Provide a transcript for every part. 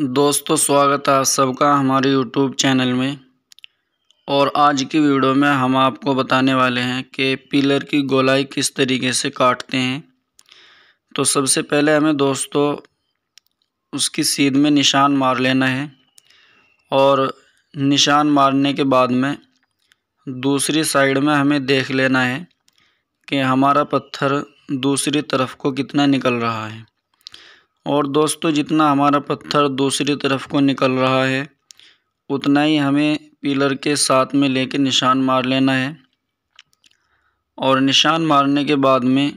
दोस्तों स्वागत है आप सबका हमारे यूट्यूब चैनल में और आज की वीडियो में हम आपको बताने वाले हैं कि पिलर की गोलाई किस तरीके से काटते हैं तो सबसे पहले हमें दोस्तों उसकी सीध में निशान मार लेना है और निशान मारने के बाद में दूसरी साइड में हमें देख लेना है कि हमारा पत्थर दूसरी तरफ को कितना निकल रहा है और दोस्तों जितना हमारा पत्थर दूसरी तरफ को निकल रहा है उतना ही हमें पिलर के साथ में लेके निशान मार लेना है और निशान मारने के बाद में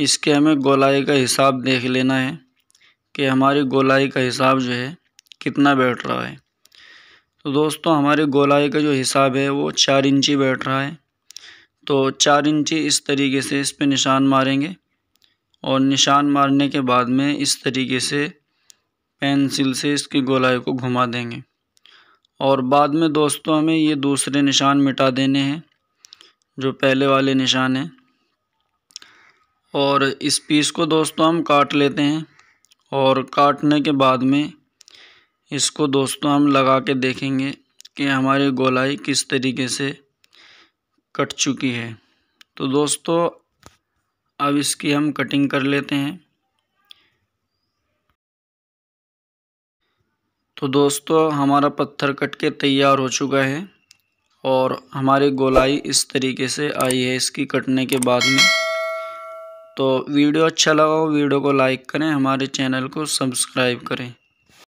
इसके हमें गोलाई का हिसाब देख लेना है कि हमारी गोलाई का हिसाब जो है कितना बैठ रहा है तो दोस्तों हमारी गोलाई का जो हिसाब है वो चार इंची बैठ रहा है तो चार इंची इस तरीके से इस पर निशान मारेंगे और निशान मारने के बाद में इस तरीके से पेंसिल से इसके गोलाई को घुमा देंगे और बाद में दोस्तों हमें ये दूसरे निशान मिटा देने हैं जो पहले वाले निशान हैं और इस पीस को दोस्तों हम काट लेते हैं और काटने के बाद में इसको दोस्तों हम लगा के देखेंगे कि हमारी गोलाई किस तरीके से कट चुकी है तो दोस्तों अब इसकी हम कटिंग कर लेते हैं तो दोस्तों हमारा पत्थर कट के तैयार हो चुका है और हमारी गोलाई इस तरीके से आई है इसकी कटने के बाद में तो वीडियो अच्छा लगा हो वीडियो को लाइक करें हमारे चैनल को सब्सक्राइब करें